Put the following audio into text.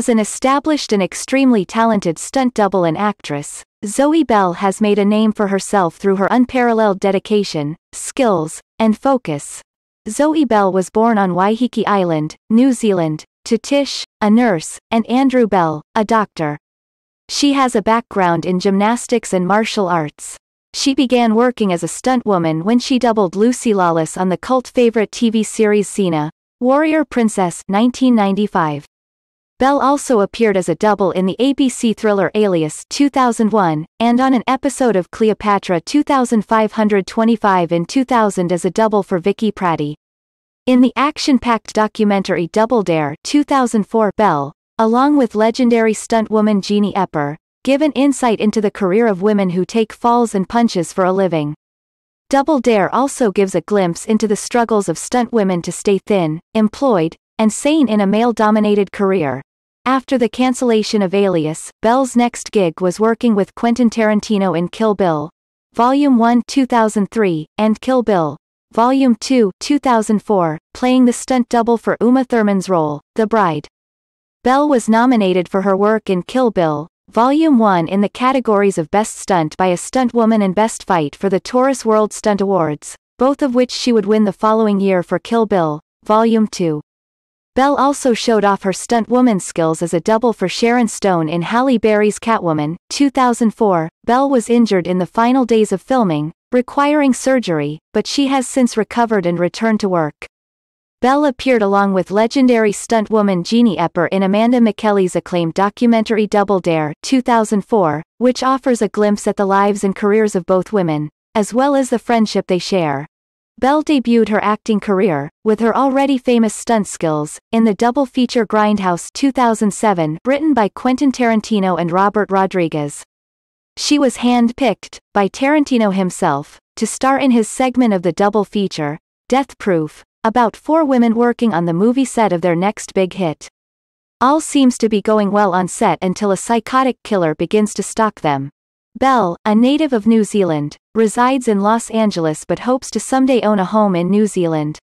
As an established and extremely talented stunt double and actress, Zoe Bell has made a name for herself through her unparalleled dedication, skills, and focus. Zoe Bell was born on Waiheke Island, New Zealand, to Tish, a nurse, and Andrew Bell, a doctor. She has a background in gymnastics and martial arts. She began working as a stuntwoman when she doubled Lucy Lawless on the cult favorite TV series *Cena Warrior Princess 1995. Bell also appeared as a double in the ABC thriller Alias 2001, and on an episode of Cleopatra 2525 in 2000 as a double for Vicky Pratty. In the action-packed documentary Double Dare 2004 Bell, along with legendary stuntwoman Jeannie Epper, give an insight into the career of women who take falls and punches for a living. Double Dare also gives a glimpse into the struggles of stunt women to stay thin, employed, and sane in a male-dominated career. After the cancellation of Alias, Bell's next gig was working with Quentin Tarantino in Kill Bill, Volume 1 2003, and Kill Bill, Volume 2 2004, playing the stunt double for Uma Thurman's role, The Bride. Bell was nominated for her work in Kill Bill, Volume 1 in the categories of Best Stunt by a Stunt Woman and Best Fight for the Taurus World Stunt Awards, both of which she would win the following year for Kill Bill, Volume 2. Belle also showed off her stunt woman skills as a double for Sharon Stone in Halle Berry's Catwoman, 2004. Belle was injured in the final days of filming, requiring surgery, but she has since recovered and returned to work. Belle appeared along with legendary stunt woman Jeannie Epper in Amanda McKelley's acclaimed documentary Double Dare 2004, which offers a glimpse at the lives and careers of both women, as well as the friendship they share. Bell debuted her acting career, with her already famous stunt skills, in the double feature Grindhouse 2007 written by Quentin Tarantino and Robert Rodriguez. She was handpicked, by Tarantino himself, to star in his segment of the double feature, Death Proof, about four women working on the movie set of their next big hit. All seems to be going well on set until a psychotic killer begins to stalk them. Bell, a native of New Zealand, resides in Los Angeles but hopes to someday own a home in New Zealand.